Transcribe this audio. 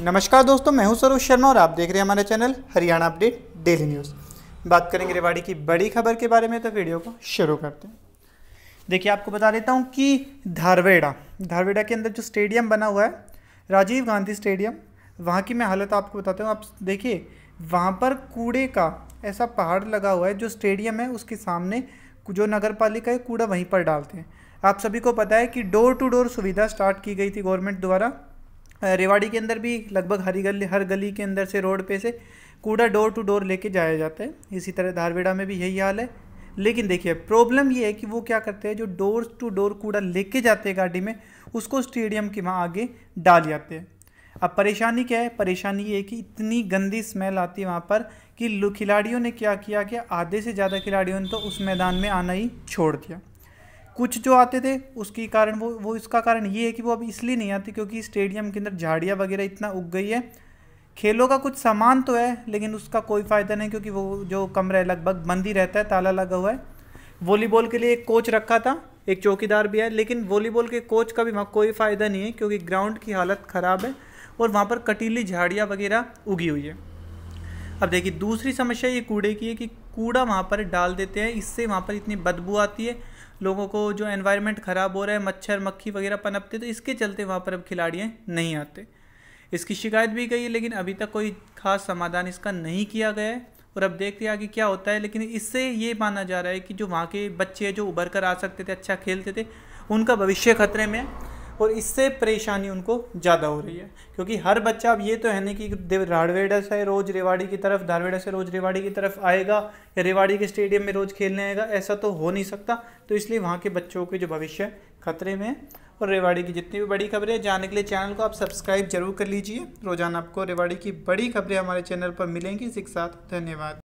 नमस्कार दोस्तों मैं हूं सरोज शर्मा और आप देख रहे हैं हमारे channel Haryana update daily news बात करेंगे रेवाड़ी की बड़ी खबर के बारे में तो वीडियो को शुरू करते हैं देखिए आपको बता देता हूं कि धारवेड़ा धारवेड़ा के अंदर जो स्टेडियम बना हुआ है राजीव गांधी स्टेडियम वहाँ की मैं हालत आपको बताता हूँ आप देखिए वहाँ पर कूड़े का ऐसा पहाड़ लगा हुआ है जो स्टेडियम है उसके सामने जो नगर पालिका है कूड़ा वहीं पर डालते हैं आप सभी को पता है कि डोर टू डोर सुविधा स्टार्ट की गई थी गवर्नमेंट द्वारा रेवाड़ी के अंदर भी लगभग हरी गली हर गली के अंदर से रोड पे से कूड़ा डोर टू डोर लेके जाया जाता है इसी तरह धारवेड़ा में भी यही हाल है लेकिन देखिए प्रॉब्लम ये है कि वो क्या करते हैं जो डोर टू डोर कूड़ा लेके जाते हैं गाड़ी में उसको स्टेडियम के वहाँ आगे डाल जाते हैं अब परेशानी क्या है परेशानी ये है कि इतनी गंदी स्मेल आती है वहाँ पर कि खिलाड़ियों ने क्या किया कि आधे से ज़्यादा खिलाड़ियों ने तो उस मैदान में आना ही छोड़ दिया कुछ जो आते थे उसके कारण वो वो इसका कारण ये है कि वो अब इसलिए नहीं आते क्योंकि स्टेडियम के अंदर झाड़ियाँ वगैरह इतना उग गई है खेलों का कुछ सामान तो है लेकिन उसका कोई फ़ायदा नहीं क्योंकि वो जो कमरा है लगभग बंद ही रहता है ताला लगा हुआ है वॉलीबॉल के लिए एक कोच रखा था एक चौकीदार भी है लेकिन वॉलीबॉल के कोच का भी वहाँ कोई फ़ायदा नहीं है क्योंकि ग्राउंड की हालत ख़राब है और वहाँ पर कटीली झाड़ियाँ वगैरह उगी हुई है अब देखिए दूसरी समस्या ये कूड़े की है कि कूड़ा वहाँ पर डाल देते हैं इससे वहाँ पर इतनी बदबू आती है लोगों को जो एनवायरनमेंट ख़राब हो रहा है मच्छर मक्खी वगैरह पनपते तो इसके चलते वहाँ पर अब खिलाड़ियाँ नहीं आते इसकी शिकायत भी गई है लेकिन अभी तक कोई खास समाधान इसका नहीं किया गया है और अब देखते हैं आगे क्या होता है लेकिन इससे ये माना जा रहा है कि जो वहाँ के बच्चे जो उभर कर आ सकते थे अच्छा खेलते थे उनका भविष्य खतरे में और इससे परेशानी उनको ज़्यादा हो रही है क्योंकि हर बच्चा अब ये तो है नहीं कि राड़वेड़ा से रोज़ रेवाड़ी की तरफ धारवेड़ा से रोज़ रेवाड़ी की तरफ आएगा या रेवाड़ी के स्टेडियम में रोज़ खेलने आएगा ऐसा तो हो नहीं सकता तो इसलिए वहाँ के बच्चों के जो भविष्य खतरे में और रेवाड़ी की जितनी भी बड़ी खबरें जानने के लिए चैनल को आप सब्सक्राइब जरूर कर लीजिए रोजाना आपको रेवाड़ी की बड़ी खबरें हमारे चैनल पर मिलेंगी इसके साथ धन्यवाद